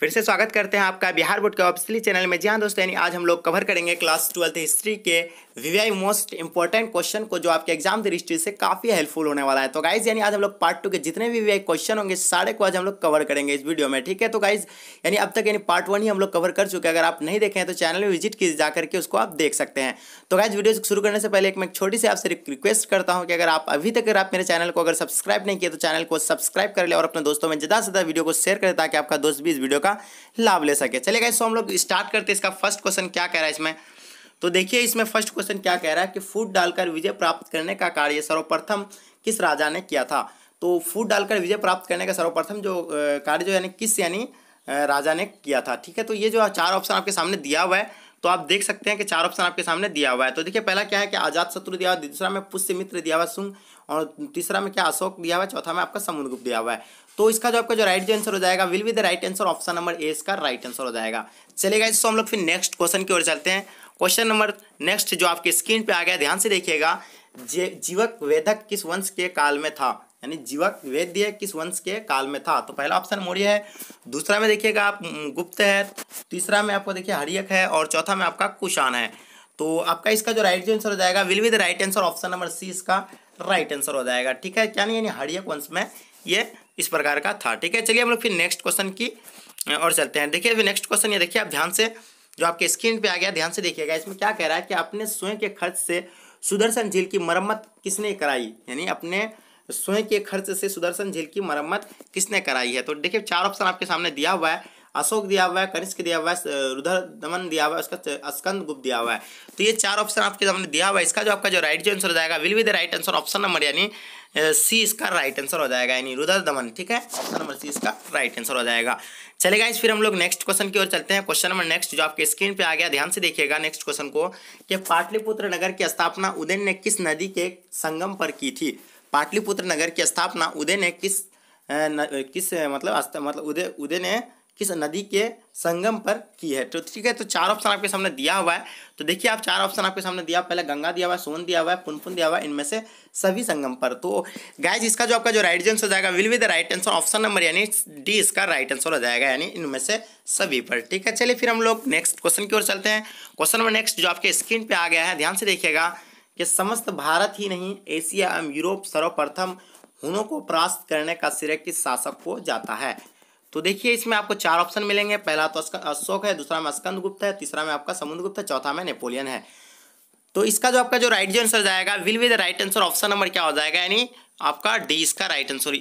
फिर से स्वागत करते हैं आपका बिहार बोर्ड के ऑफिसली चैनल में जी हाँ दोस्तों यानी आज हम लोग कवर करेंगे क्लास ट्वेल्थ हिस्ट्री के वीवीआई मोस्ट इंपॉर्टेंट क्वेश्चन को जो आपके एग्जाम दृष्टि से काफी हेल्पफुल होने वाला है तो गाइज यानी आज हम लोग पार्ट टू के जितने भी वीवीआई क्वेश्चन होंगे सारे को आज हम लोग कवर करेंगे इस वीडियो में ठीक है तो गाइज यानी अब तक यानी पार्ट वन ही हम लोग कवर कर चुके हैं अगर आप नहीं देखे हैं तो चैनल में विजिट कीजिए जाकर के उसको आप देख सकते हैं तो गाइज वीडियो शुरू करने से पहले एक मैं छोटी सी आपसे रिक्वेस्ट करता हूँ कि अगर आप अभी तक अगर आप मेरे चैनल को अगर सब्सक्राइब नहीं किया तो चैनल को सब्सक्राइब कर ले और अपने दोस्तों में ज़्यादा से ज़्यादा वीडियो को शेयर करें ताकि आपका दोस्त भी इस वीडियो का का लाभ ले सके चलेगा इसको हम लोग स्टार्ट करते इसका फर्स्ट क्वेश्चन क्या कह रहा है इसमें तो देखिए इसमें फर्स्ट क्वेश्चन क्या कह रहा है कि फूट डालकर विजय प्राप्त करने का कार्य सर्वप्रथम किस राजा ने किया था तो फूट डालकर विजय प्राप्त करने का सर्वप्रथम जो कार्य जो यानी किस यानी राजा ने किया था ठीक है तो ये जो चार ऑप्शन आपके सामने दिया हुआ है तो आप देख सकते हैं कि चार ऑप्शन आपके सामने दिया हुआ है तो देखिए पहला क्या है कि आजाद शत्रु दिया हुआ दूसरा में पुष्य मित्र दिया हुआ सुंग और तीसरा में क्या अशोक दिया हुआ है चौथा में आपका समुद्रगुप्त दिया हुआ है तो इसका जो आपका जो राइट जो आंसर हो जाएगा will be the right answer option number A इसका राइट आंसर हो जाएगा चलेगा इसको तो हम लोग फिर नेक्स्ट क्वेश्चन की ओर चलते हैं क्वेश्चन नंबर नेक्स्ट जो आपके स्क्रीन पे आ गया ध्यान से देखिएगा जीवक वेदक किस वंश के काल में था यानी जीवक वेद्य किस वंश के काल में था तो पहला ऑप्शन मौर्य है दूसरा में देखिएगा आप गुप्त है तीसरा में आपको देखिए हरियक है और चौथा में आपका कुशान है तो आपका इसका जो राइट आंसर हो जाएगा will be the right answer option number C इसका राइट आंसर हो जाएगा ठीक है क्या नहीं यानी हरियक वंश में ये इस प्रकार का था ठीक है चलिए हम लोग फिर नेक्स्ट क्वेश्चन की और चलते हैं देखिए नेक्स्ट क्वेश्चन ये देखिए आप ध्यान से जो आपके स्क्रीन पे आ गया ध्यान से देखिएगा इसमें क्या कह रहा है कि अपने स्वयं के खर्च से सुदर्शन झील की मरम्मत किसने कराई यानी अपने स्वयं के खर्च से सुदर्शन झील की मरम्मत किसने कराई है तो देखिए चार ऑप्शन आपके सामने दिया हुआ है अशोक दिया हुआ है कनिष्क दिया हुआ है रुधर दमन दिया हुआ है उसका स्कंद गुप्त दिया हुआ है तो ये चार ऑप्शन आपके सामने दिया हुआ है इसका जो आपका जो राइट जो आंसर हो जाएगा will be the right answer option number यानी सी इसका राइट आंसर हो जाएगा यानी रुधर दमन ठीक है ऑप्शन नंबर सी इसका राइट आंसर हो जाएगा चलेगा इस फिर हम लोग नेक्स्ट क्वेश्चन की ओर चलते हैं क्वेश्चन नंबर नेक्स्ट जो आपके स्क्रीन पे आ गया ध्यान से देखिएगा नेक्स्ट क्वेश्चन को कि पाटलिपुत्र नगर की स्थापना उदयन ने किस नदी के संगम पर की थी पाटलिपुत्र नगर की स्थापना उदय ने किस न, किस मतलब मतलब उदय उदय ने किस नदी के संगम पर की है तो ठीक है तो चार ऑप्शन आपके सामने दिया हुआ है तो देखिए आप चार ऑप्शन आपके सामने दिया पहले गंगा दिया हुआ है सोन दिया हुआ है पुनपुन दिया हुआ है इनमें से सभी संगम पर तो गाइज इसका जो आपका जो राइट आंसर हो जाएगा will with the right answer option number यानी डी इसका राइट आंसर हो जाएगा यानी इनमें से सभी पर ठीक है चलिए फिर हम लोग नेक्स्ट क्वेश्चन की ओर चलते हैं क्वेश्चन नंबर नेक्स्ट जो आपके स्क्रीन पर आ गया है ध्यान से देखिएगा कि समस्त भारत ही नहीं एशिया एवं यूरोप सर्वप्रथम हुनों को परास्त करने का श्रेय किस शासक को जाता है तो देखिए इसमें आपको चार ऑप्शन मिलेंगे पहला तो अशोक है दूसरा में स्कंद गुप्त है तीसरा में आपका समुद्र गुप्त है चौथा में नेपोलियन है तो इसका जो आपका जो राइट जो आंसर जाएगा will with right answer option number क्या हो जाएगा यानी आपका डी इसका राइट आंसर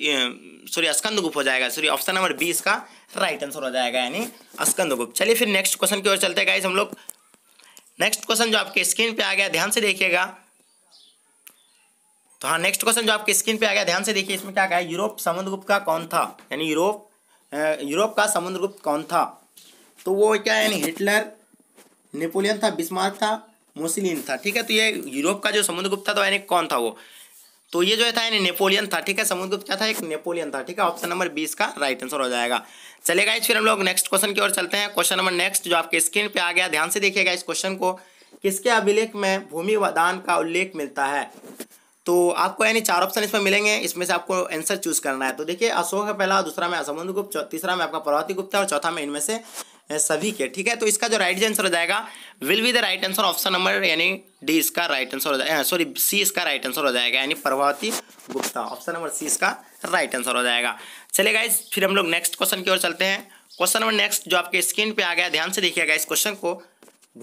सॉरी स्कंद गुप्त हो जाएगा सॉरी ऑप्शन नंबर बी इसका राइट आंसर हो जाएगा यानी स्कंद गुप्त चलिए फिर नेक्स्ट क्वेश्चन की ओर चलते गाइज हम लोग नेक्स्ट क्वेश्चन जो आपके स्क्रीन पे आ गया ध्यान से देखिएगा तो हाँ नेक्स्ट क्वेश्चन जो आपके स्क्रीन पे आ गया ध्यान से देखिए इसमें क्या कहा है यूरोप समुद्र गुप्त का कौन था यानी यूरोप यूरोप का समुद्र गुप्त कौन था तो वो क्या यानी हिटलर नेपोलियन था बिस्मार्क था मुसलिन था ठीक है तो ये यूरोप का जो समुद्रगुप्त था तो यानी कौन था वो तो ये जो था यानी नेपोलियन था ठीक है समुद्रगुप्त क्या था एक नेपोलियन था ठीक है ऑप्शन नंबर बीस का राइट आंसर हो जाएगा चलेगा इस फिर हम लोग नेक्स्ट क्वेश्चन की ओर चलते हैं क्वेश्चन नंबर नेक्स्ट जो आपके स्क्रीन पे आ गया ध्यान से देखिएगा इस क्वेश्चन को किसके अभिलेख में भूमि वदान का उल्लेख मिलता है तो आपको यानी चार ऑप्शन इसमें मिलेंगे इसमें से आपको आंसर चूज करना है तो देखिए अशोक है पहला दूसरा में असमुद्र गुप्त तीसरा में आपका पर्वती गुप्ता और चौथा में इनमें से सभी के ठीक है तो इसका जो राइट आंसर हो जाएगा will be the right answer option number यानी डी इसका राइट आंसर हो जाएगा सॉरी सी इसका राइट आंसर हो जाएगा यानी Prabhavati Gupta option number C इसका राइट आंसर हो जाएगा चले गाइज फिर हम लोग नेक्स्ट क्वेश्चन की ओर चलते हैं क्वेश्चन नंबर नेक्स्ट जो आपके स्क्रीन पे आ गया ध्यान से देखिएगा इस क्वेश्चन को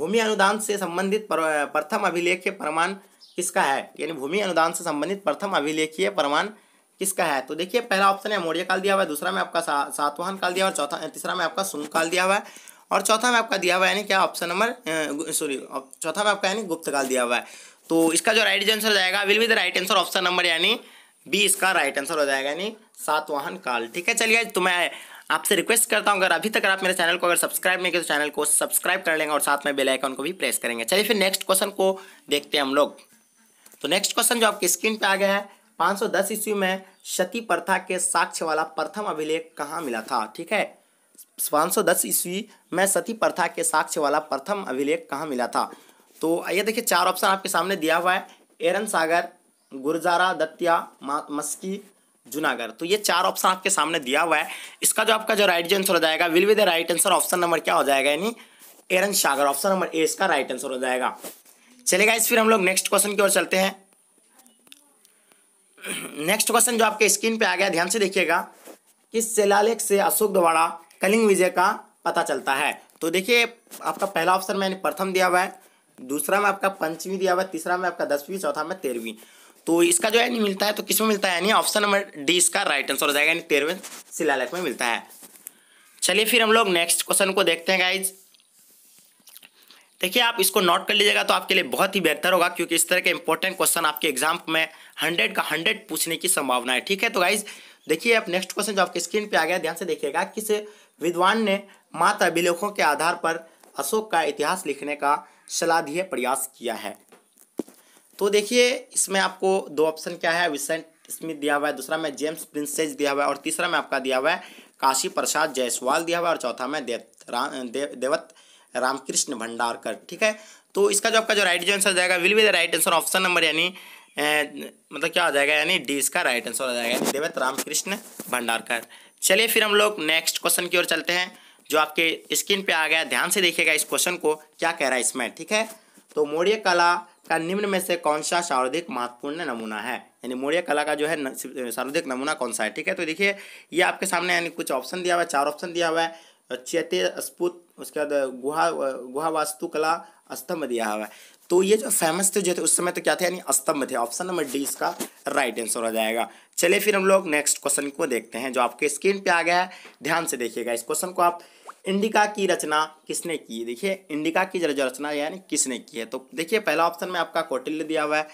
भूमि अनुदान से संबंधित प्रथम अभिलेख के प्रमाण किसका है यानी भूमि अनुदान से संबंधित प्रथम अभिलेखीय प्रमाण किसका है तो देखिए पहला ऑप्शन है मौर्य काल दिया हुआ है दूसरा में आपका सा, सातवाहन काल दिया हुआ है चौथा तीसरा में आपका सुंग काल दिया हुआ है और चौथा में आपका दिया हुआ है यानी क्या ऑप्शन नंबर सॉरी चौथा में आपका यानी गुप्त काल दिया हुआ है तो इसका जो राइट आंसर हो जाएगा will be the right answer option number यानी बी इसका राइट आंसर हो जाएगा यानी सातवाहन काल ठीक है चलिए तो मैं आपसे रिक्वेस्ट करता हूँ अगर अभी तक आप मेरे चैनल को अगर सब्सक्राइब नहीं किया तो चैनल को सब्सक्राइब कर लेंगे और साथ में बेलाइकन को भी प्रेस करेंगे चलिए फिर नेक्स्ट क्वेश्चन को देखते हैं हम लोग तो नेक्स्ट क्वेश्चन जो आपके स्क्रीन पे आ गया है 510 ईस्वी में सती प्रथा के साक्ष्य वाला प्रथम अभिलेख कहाँ मिला था ठीक है 510 ईस्वी में सती प्रथा के साक्ष्य वाला प्रथम अभिलेख कहाँ मिला था तो ये देखिए चार ऑप्शन आपके सामने दिया हुआ है एरन सागर गुरजारा दत्तिया मस्की जूनागढ़ तो ये चार ऑप्शन आपके सामने दिया हुआ है इसका जो आपका जो राइट आंसर हो जाएगा will with the right answer option number क्या हो जाएगा यानी एरन सागर ऑप्शन नंबर ए इसका राइट आंसर हो जाएगा चलेगा इस फिर हम लोग नेक्स्ट क्वेश्चन की ओर चलते हैं नेक्स्ट क्वेश्चन जो आपके स्क्रीन पे आ गया ध्यान से देखिएगा किस शिलालेख से अशोक द्वारा कलिंग विजय का पता चलता है तो देखिए आपका पहला ऑप्शन मैंने प्रथम दिया हुआ है दूसरा में आपका पंचवीं दिया हुआ है तीसरा में आपका दसवीं चौथा में तेरहवीं तो इसका जो है नहीं मिलता है तो किसमें मिलता है यानी ऑप्शन नंबर डी इसका राइट आंसर हो जाएगा यानी तेरहवें शिलालेख में मिलता है चलिए फिर हम लोग नेक्स्ट क्वेश्चन को देखते हैं गाइज देखिए आप इसको नोट कर लीजिएगा तो आपके लिए बहुत ही बेहतर होगा क्योंकि इस तरह के इंपॉर्टेंट क्वेश्चन आपके एग्जाम में हंड्रेड का हंड्रेड पूछने की संभावना है ठीक है तो गाइज देखिए आप नेक्स्ट क्वेश्चन जो आपके स्क्रीन पे आ गया ध्यान से देखिएगा किस विद्वान ने मात अभिलेखों के आधार पर अशोक का इतिहास लिखने का सलाधीय प्रयास किया है तो देखिए इसमें आपको दो ऑप्शन क्या है विसेंट स्मिथ दिया हुआ है दूसरा में जेम्स प्रिंसेज दिया हुआ है और तीसरा में आपका दिया हुआ है काशी प्रसाद जायसवाल दिया हुआ है और चौथा में देव देवत रामकृष्ण भंडारकर ठीक है तो इसका जो आपका जो राइट जो आंसर जाएगा will be the right answer option number यानी मतलब क्या हो जाएगा यानी डी इसका राइट आंसर हो जाएगा देवत रामकृष्ण भंडारकर चलिए फिर हम लोग नेक्स्ट क्वेश्चन की ओर चलते हैं जो आपके स्क्रीन पे आ गया ध्यान से देखिएगा इस क्वेश्चन को क्या कह रहा है इसमें ठीक है तो मौर्य कला का निम्न में से कौन सा सर्वाधिक महत्वपूर्ण नमूना है यानी मौर्य कला का जो है सर्वाधिक नमूना कौन सा है ठीक है तो देखिए ये आपके सामने यानी कुछ ऑप्शन दिया हुआ है चार ऑप्शन दिया हुआ है चेत स्पूत उसके बाद गुहा गुहा वास्तुकला स्तंभ दिया हुआ है तो ये जो फेमस थे जो थे उस समय तो क्या थे यानी स्तंभ थे ऑप्शन नंबर डी इसका राइट आंसर हो जाएगा चलिए फिर हम लोग नेक्स्ट क्वेश्चन को देखते हैं जो आपके स्क्रीन पे आ गया है ध्यान से देखिएगा इस क्वेश्चन को आप इंडिका की रचना किसने की देखिए इंडिका की जो रचना यानी किसने की है तो देखिए पहला ऑप्शन में आपका कौटिल्य दिया हुआ है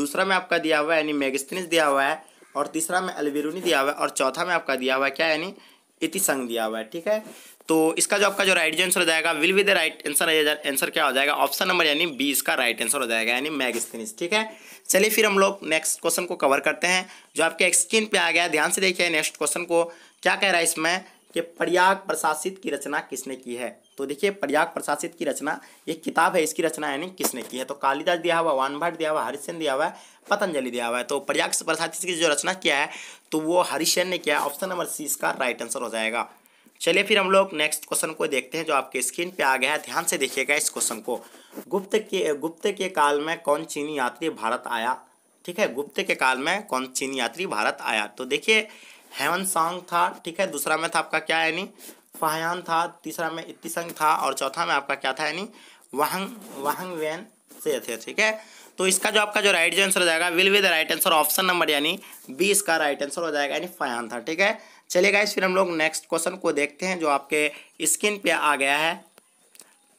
दूसरा में आपका दिया हुआ है यानी मेगस्तिनिस दिया हुआ है और तीसरा में अलविरुनी दिया हुआ है और चौथा में आपका दिया हुआ है क्या यानी इतिसंग दिया हुआ है ठीक है तो इसका जो आपका जो राइट आंसर हो जाएगा will with the right answer answer क्या हो जाएगा ऑप्शन नंबर यानी बी इसका राइट आंसर हो जाएगा यानी मैगस्थीनिस ठीक है चलिए फिर हम लोग नेक्स्ट क्वेश्चन को कवर करते हैं जो आपके स्क्रीन पे आ गया ध्यान से देखिए नेक्स्ट क्वेश्चन को क्या कह रहा है इसमें कि प्रयाग प्रशासित की रचना किसने की है तो देखिए प्रयाग प्रशासित की रचना ये किताब है इसकी रचना यानी किसने की है तो कालिदास दिया हुआ वान भट्ट दिया हुआ हरिशन दिया हुआ है पतंजलि दिया हुआ है तो प्रयाग प्रशासित की जो रचना किया है तो वो हरिशन ने किया ऑप्शन नंबर सी इसका राइट आंसर हो जाएगा चलिए फिर हम लोग नेक्स्ट क्वेश्चन को देखते हैं जो आपके स्क्रीन पे आ गया है ध्यान से देखिएगा इस क्वेश्चन को गुप्त के गुप्त के काल में कौन चीनी यात्री भारत आया ठीक है गुप्त के काल में कौन चीनी यात्री भारत आया तो देखिए हेवन सॉन्ग था ठीक है दूसरा में था आपका क्या यानी फाहयान था तीसरा में इतिसंग था और चौथा में आपका क्या था यानी वाहंग वाहंग वैन से थे ठीक है तो इसका जो आपका जो राइट आंसर हो जाएगा will we the right answer option number यानी बी इसका राइट आंसर हो जाएगा यानी फाइव था ठीक है चलिए गाइस फिर हम लोग नेक्स्ट क्वेश्चन को देखते हैं जो आपके स्क्रीन पे आ गया है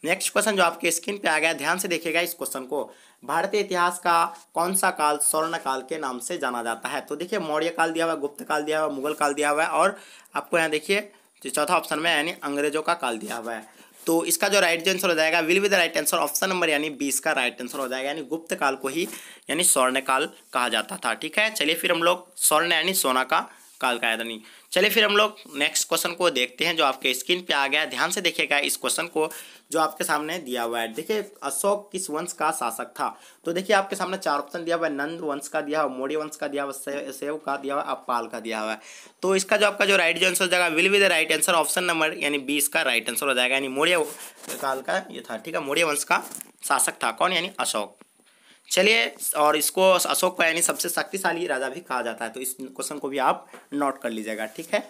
नेक्स्ट क्वेश्चन जो आपके स्क्रीन पे आ गया ध्यान से देखिएगा इस क्वेश्चन को भारतीय इतिहास का कौन सा काल स्वर्ण काल के नाम से जाना जाता है तो देखिए मौर्य काल दिया हुआ है गुप्त काल दिया हुआ है मुगल काल दिया हुआ है और आपको यहाँ देखिए चौथा ऑप्शन में यानी अंग्रेजों का काल दिया हुआ है तो इसका जो राइट आंसर हो जाएगा will be the right answer option number यानी बीस का राइट आंसर हो जाएगा यानी गुप्त काल को ही यानी स्वर्ण काल कहा जाता था ठीक है चलिए फिर हम लोग स्वर्ण यानी सोना का काल का नहीं चलिए फिर हम लोग नेक्स्ट क्वेश्चन को देखते हैं जो आपके स्क्रीन पे आ गया ध्यान से देखिएगा इस क्वेश्चन को जो आपके सामने दिया हुआ है देखिए अशोक किस वंश का शासक था तो देखिए आपके सामने चार ऑप्शन दिया हुआ है नंद वंश का दिया हुआ मौर्य वंश का दिया हुआ सेव का दिया हुआ अपाल का दिया हुआ है तो इसका जो आपका जो राइट जो आंसर हो जाएगा will be the right answer option number यानी बी इसका राइट आंसर हो जाएगा यानी मौर्य काल का ये था ठीक है मौर्य वंश का शासक था कौन यानी अशोक चलिए और इसको अशोक का यानी सबसे शक्तिशाली राजा भी कहा जाता है तो इस क्वेश्चन को भी आप नोट कर लीजिएगा ठीक है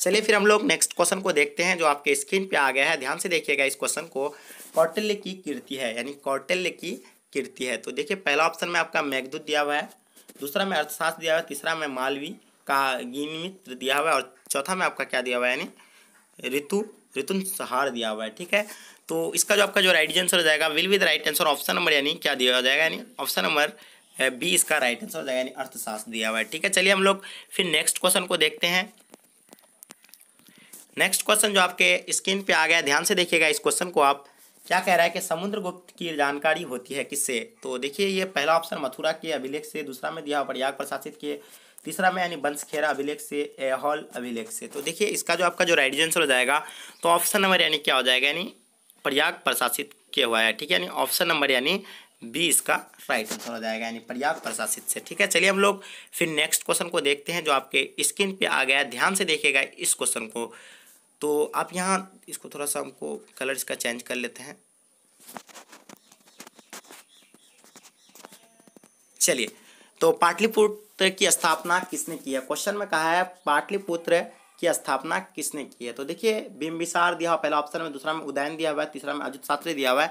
चलिए फिर हम लोग नेक्स्ट क्वेश्चन को देखते हैं जो आपके स्क्रीन पे आ गया है ध्यान से देखिएगा इस क्वेश्चन को कौटल्य की कीर्ति है यानी कौटल्य की कीर्ति है तो देखिए पहला ऑप्शन में आपका मैगदूत दिया हुआ है दूसरा में अर्थशास्त्र दिया हुआ है तीसरा में मालवी का गिनमित्र दिया हुआ है और चौथा में आपका क्या दिया हुआ है यानी ऋतु ऋतुन सहार दिया हुआ है ठीक है तो इसका जो आपका जो राइट आंसर हो जाएगा will be the right answer option number यानी क्या दिया जाएगा यानी ऑप्शन नंबर बी इसका राइट आंसर हो जाएगा यानी अर्थशास्त्र दिया हुआ है ठीक है चलिए हम लोग फिर नेक्स्ट क्वेश्चन को देखते हैं नेक्स्ट क्वेश्चन जो आपके स्क्रीन पे आ गया ध्यान से देखिएगा इस क्वेश्चन को आप क्या कह रहा है कि समुद्रगुप्त की जानकारी होती है किससे तो देखिए ये पहला ऑप्शन मथुरा के अभिलेख से दूसरा में दिया प्रयाग प्रशासित किए तीसरा में यानी बंसखेरा अभिलेख से एहॉल अभिलेख से तो देखिए इसका जो आपका जो राइट आंसर हो जाएगा तो ऑप्शन नंबर यानी क्या हो जाएगा यानी प्रयाग प्रशासित किया हुआ है ठीक है यानी ऑप्शन नंबर यानी बी इसका राइट आंसर हो जाएगा यानी प्रयाग प्रशासित से ठीक है चलिए हम लोग फिर नेक्स्ट क्वेश्चन को देखते हैं जो आपके स्क्रीन पे आ गया ध्यान से देखिएगा इस क्वेश्चन को तो आप यहाँ इसको थोड़ा सा हमको कलर इसका चेंज कर लेते हैं चलिए तो पाटलिपुत्र की स्थापना किसने की है क्वेश्चन में कहा है पाटलिपुत्र की स्थापना किसने की है तो देखिए बिम्बिसार दिया हुआ पहला ऑप्शन में दूसरा में उदयन दिया हुआ है तीसरा में अजित शास्त्री दिया हुआ है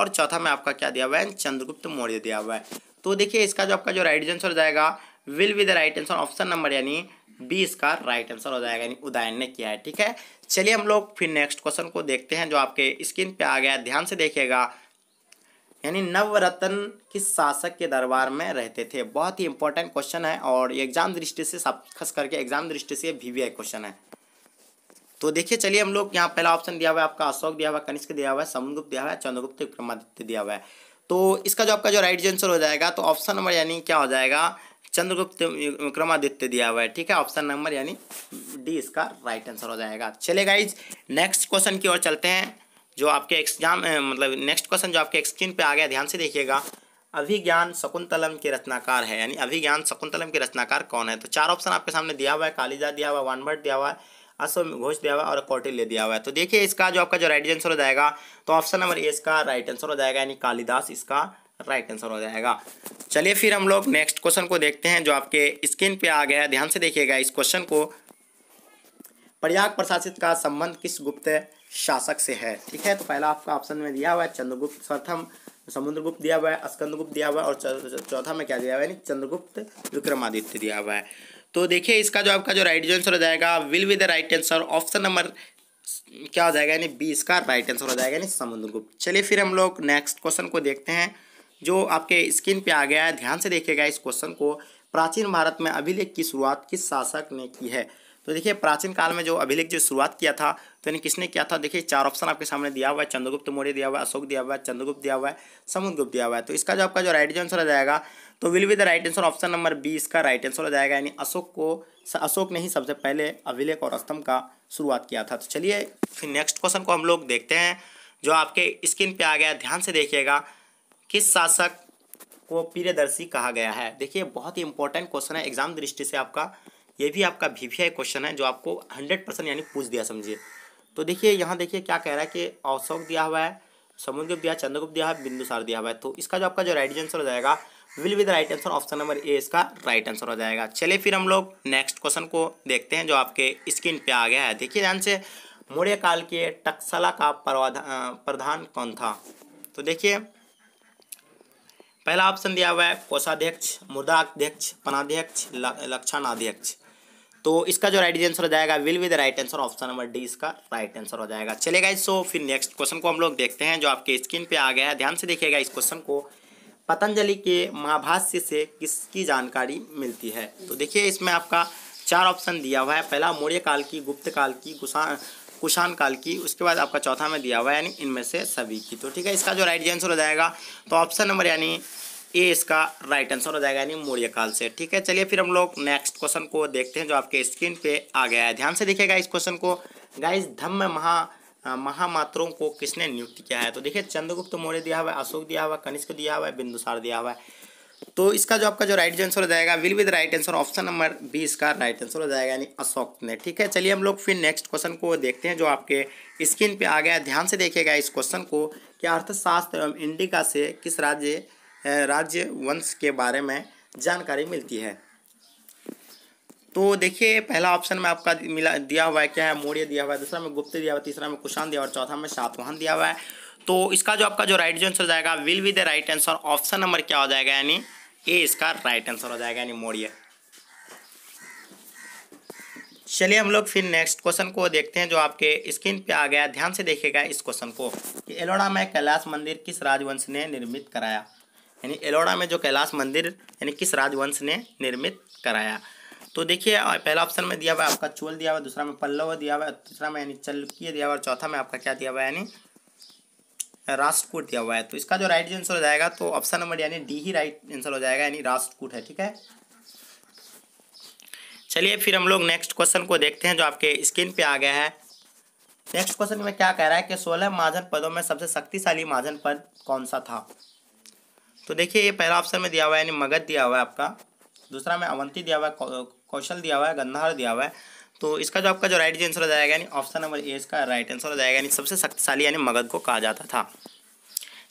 और चौथा में आपका क्या दिया हुआ है चंद्रगुप्त मौर्य दिया हुआ है तो देखिए इसका जो आपका जो राइट आंसर जाएगा will be the right answer option number यानी बी इसका राइट आंसर हो जाएगा यानी उदयन ने किया है ठीक है चलिए हम लोग फिर नेक्स्ट क्वेश्चन को देखते हैं जो आपके स्क्रीन पे आ गया ध्यान से देखिएगा यानी नवरत्न किस शासक के दरबार में रहते थे बहुत ही इंपॉर्टेंट क्वेश्चन है और एग्जाम दृष्टि से खस करके एग्जाम दृष्टि से वी वी क्वेश्चन है तो देखिए चलिए हम लोग यहाँ पहला ऑप्शन दिया हुआ है आपका अशोक दिया हुआ है कनिष्क दिया हुआ है समुद्रगुप्त दिया हुआ है चंद्रगुप्त विक्रमादित्य दिया हुआ है तो इसका जो आपका जो राइट आंसर हो जाएगा तो ऑप्शन नंबर यानी क्या हो जाएगा चंद्रगुप्त विक्रमादित्य दिया हुआ है ठीक है ऑप्शन नंबर यानी डी इसका राइट आंसर हो जाएगा चले गाइज नेक्स्ट क्वेश्चन की ओर चलते हैं जो आपके एग्जाम मतलब नेक्स्ट क्वेश्चन जो आपके स्क्रीन पे आ गया ध्यान से देखिएगा अभिज्ञान शकुंतलम के रचनाकार है यानी अभिज्ञान शकुंतलम के रचनाकार कौन है तो चार ऑप्शन आपके सामने दिया हुआ है कालीजा दिया हुआ है वानभट दिया हुआ है अश्व घोष दिया हुआ है और कौटिल्य दिया हुआ है तो देखिए इसका जो आपका जो राइट आंसर हो जाएगा तो ऑप्शन नंबर ए इसका राइट आंसर हो जाएगा यानी कालिदास इसका राइट आंसर हो जाएगा चलिए फिर हम लोग नेक्स्ट क्वेश्चन को देखते हैं जो आपके स्क्रीन पे आ गया है ध्यान से देखिएगा इस क्वेश्चन को प्रयाग प्रशासित का संबंध किस गुप्त शासक से है ठीक है तो पहला आपका ऑप्शन में दिया हुआ है चंद्रगुप्त प्रथम समुद्रगुप्त दिया हुआ है स्कंदगुप्त दिया हुआ है और चौथा में क्या दिया हुआ है चंद्रगुप्त विक्रमादित्य दिया हुआ है तो देखिए इसका जो आपका जो राइट आंसर हो जाएगा will with the right answer option number क्या हो जाएगा यानी बी इसका राइट आंसर हो जाएगा यानी समुद्रगुप्त चलिए फिर हम लोग नेक्स्ट क्वेश्चन को देखते हैं जो आपके स्क्रीन पे आ गया है ध्यान से देखिएगा इस क्वेश्चन को प्राचीन भारत में अभिलेख की शुरुआत किस शासक ने की है तो देखिए प्राचीन काल में जो अभिलेख जो शुरुआत किया था तो यानी किसने किया था देखिए चार ऑप्शन आपके सामने दिया हुआ है चंद्रगुप्त मौर्य दिया हुआ है अशोक दिया हुआ है चंद्रगुप्त दिया हुआ है समुद्रगुप्त दिया हुआ है तो इसका जो आपका जो राइट आंसर हो जाएगा तो will be the right answer option number B इसका राइट आंसर हो जाएगा यानी अशोक को अशोक ने ही सबसे पहले अभिलेख और स्तंभ का शुरुआत किया था तो चलिए फिर नेक्स्ट क्वेश्चन को हम लोग देखते हैं जो आपके स्क्रीन पर आ गया ध्यान से देखिएगा किस शासक को प्रियदर्शी कहा गया है देखिए बहुत ही इंपॉर्टेंट क्वेश्चन है एग्जाम दृष्टि से आपका ये भी आपका वी क्वेश्चन है जो आपको हंड्रेड परसेंट यानी पूछ दिया समझिए तो देखिए यहाँ देखिए क्या कह रहा है कि अशोक दिया हुआ है समुद्रगुप्त दिया चंद्रगुप्त दिया है बिंदुसार दिया हुआ है तो इसका जो आपका जो राइट आंसर हो जाएगा will with right answer option number A इसका राइट आंसर हो जाएगा चले फिर हम लोग नेक्स्ट क्वेश्चन को देखते हैं जो आपके स्क्रीन पे आ गया है देखिए ध्यान से मौर्य काल के टक्सला का प्रधान कौन था तो देखिए पहला ऑप्शन दिया हुआ है कोषाध्यक्ष मुर्दाध्यक्ष पनाध्यक्ष लक्षणाध्यक्ष तो इसका जो राइट आंसर हो जाएगा will with right answer option number D इसका राइट आंसर हो जाएगा चलेगा इस सो फिर नेक्स्ट क्वेश्चन को हम लोग देखते हैं जो आपके स्क्रीन पे आ गया है ध्यान से देखिएगा इस क्वेश्चन को पतंजलि के महाभाष्य से किसकी जानकारी मिलती है तो देखिए इसमें आपका चार ऑप्शन दिया हुआ है पहला मौर्य काल की गुप्त काल की कुषाण कुशान काल की उसके बाद आपका चौथा में दिया हुआ है यानी इनमें से सभी की तो ठीक है इसका जो राइट आंसर हो जाएगा तो ऑप्शन नंबर यानी ए इसका राइट आंसर हो जाएगा यानी मौर्य काल से ठीक है चलिए फिर हम लोग नेक्स्ट क्वेश्चन को देखते हैं जो आपके स्क्रीन पे आ गया है ध्यान से देखिएगा इस क्वेश्चन को गाइस धम्म महा महामात्रों को किसने नियुक्त किया है तो देखिए चंद्रगुप्त मौर्य दिया हुआ है अशोक दिया हुआ है कनिष्क दिया हुआ है बिंदुसार दिया हुआ है तो इसका जो आपका जो राइट आंसर हो जाएगा will with right answer option number B इसका राइट आंसर हो जाएगा यानी अशोक ने ठीक है चलिए हम लोग फिर नेक्स्ट क्वेश्चन को देखते हैं जो आपके स्क्रीन पर आ गया है ध्यान से देखिएगा इस क्वेश्चन को कि अर्थशास्त्र एवं इंडिका से किस राज्य राज्य वंश के बारे में जानकारी मिलती है तो देखिए पहला ऑप्शन में आपका मिला दिया हुआ है क्या है मौर्य दिया हुआ है दूसरा में गुप्त दिया हुआ है तीसरा में कुशान दिया हुआ है चौथा में सातवाहन दिया हुआ है तो इसका जो आपका जो राइट जो आंसर जाएगा will be the right answer option number क्या हो जाएगा यानी ए इसका राइट आंसर हो जाएगा यानी मौर्य चलिए हम लोग फिर नेक्स्ट क्वेश्चन को देखते हैं जो आपके स्क्रीन पे आ गया ध्यान से देखिएगा इस क्वेश्चन को कि एलोड़ा में कैलाश मंदिर किस राजवंश ने निर्मित कराया यानी एलोड़ा में जो कैलाश मंदिर यानी किस राजवंश ने निर्मित कराया तो देखिए पहला ऑप्शन में दिया हुआ है आपका चोल दिया हुआ दूसरा में पल्लव दिया हुआ है तीसरा में यानी चल्लुकीय दिया हुआ और चौथा में आपका क्या दिया हुआ है यानी राष्ट्रकूट दिया हुआ है तो इसका जो राइट आंसर हो जाएगा तो ऑप्शन नंबर यानी डी ही राइट आंसर हो जाएगा यानी राष्ट्रकूट है ठीक है चलिए फिर हम लोग नेक्स्ट क्वेश्चन को देखते हैं जो आपके स्क्रीन पे आ गया है नेक्स्ट क्वेश्चन में क्या कह रहा है कि सोलह महाजन पदों में सबसे शक्तिशाली महाजन पद कौन सा था तो देखिए ये पहला ऑप्शन में दिया हुआ है यानी मगध दिया हुआ है आपका दूसरा में अवंती दिया हुआ है कौशल दिया हुआ है गंधार दिया हुआ है तो इसका जो आपका जो राइट आंसर हो जाएगा यानी ऑप्शन नंबर ए इसका राइट आंसर हो जाएगा यानी सबसे शक्तिशाली यानी मगध को कहा जाता था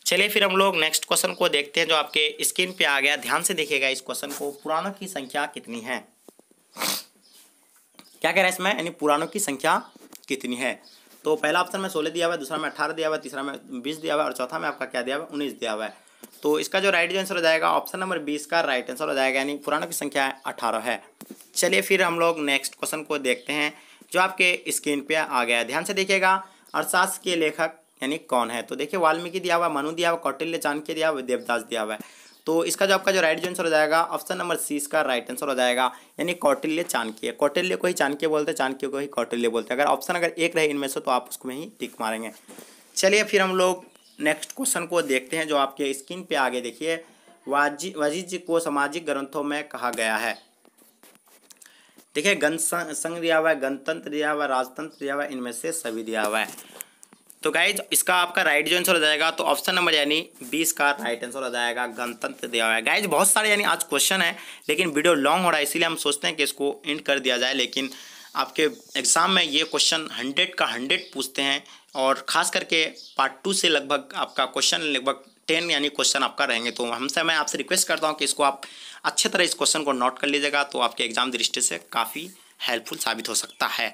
चलिए फिर हम लोग नेक्स्ट क्वेश्चन को देखते हैं जो आपके स्क्रीन पे आ गया ध्यान से देखिएगा इस क्वेश्चन को पुराणों की संख्या कितनी है क्या कह रहा है इसमें यानी पुराणों की संख्या कितनी है तो पहला ऑप्शन में सोलह दिया हुआ है दूसरा में अठारह दिया हुआ है तीसरा में बीस दिया हुआ है और चौथा में आपका क्या दिया हुआ है उन्नीस दिया हुआ है तो इसका जो राइट जो आंसर हो जाएगा ऑप्शन नंबर बीस का राइट आंसर हो जाएगा यानी पुरानों की संख्या अठारह है चलिए फिर हम लोग नेक्स्ट क्वेश्चन को देखते हैं जो आपके स्क्रीन पर आ गया ध्यान से देखिएगा अर्थशास्त्र के लेखक यानी कौन है तो देखिए वाल्मीकि दिया हुआ मनु दिया हुआ कौटिल्य चाणक्य दिया हुआ देवदास दिया हुआ है तो इसका जो आपका जो राइट आंसर हो जाएगा ऑप्शन नंबर सी इसका राइट आंसर हो जाएगा यानी कौटिल्य चाणक्य कौटिल्य को ही चाणक्य बोलते हैं चाणक्य को ही कौटिल्य बोलते हैं अगर ऑप्शन अगर एक रहे इनमें से तो आप उसको ही टिक मारेंगे चलिए फिर हम लोग नेक्स्ट क्वेश्चन को देखते हैं जो आपके स्क्रीन पे आगे देखिए वाजि वजीद को सामाजिक ग्रंथों में कहा गया है देखिए गण संघ दिया हुआ है गणतंत्र दिया हुआ है राजतंत्र दिया हुआ है इनमें से सभी दिया हुआ है तो गाइज इसका आपका राइट जो आंसर हो जाएगा तो ऑप्शन नंबर यानी बीस का राइट आंसर हो जाएगा गणतंत्र दिया हुआ है गाइज बहुत सारे यानी आज क्वेश्चन है लेकिन वीडियो लॉन्ग हो रहा है इसीलिए हम सोचते हैं कि इसको एंड कर दिया जाए लेकिन आपके एग्ज़ाम में ये क्वेश्चन हंड्रेड का हंड्रेड पूछते हैं और ख़ास करके पार्ट टू से लगभग आपका क्वेश्चन लगभग टेन यानी क्वेश्चन आपका रहेंगे तो हमसे मैं आपसे रिक्वेस्ट करता हूँ कि इसको आप अच्छे तरह इस क्वेश्चन को नोट कर लीजिएगा तो आपके एग्जाम दृष्टि से काफ़ी हेल्पफुल साबित हो सकता है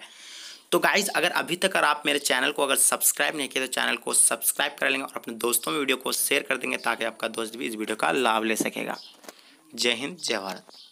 तो गाइज अगर अभी तक आप मेरे चैनल को अगर सब्सक्राइब नहीं किए तो चैनल को सब्सक्राइब कर लेंगे और अपने दोस्तों में वीडियो को शेयर कर देंगे ताकि आपका दोस्त भी इस वीडियो का लाभ ले सकेगा जय हिंद जय भारत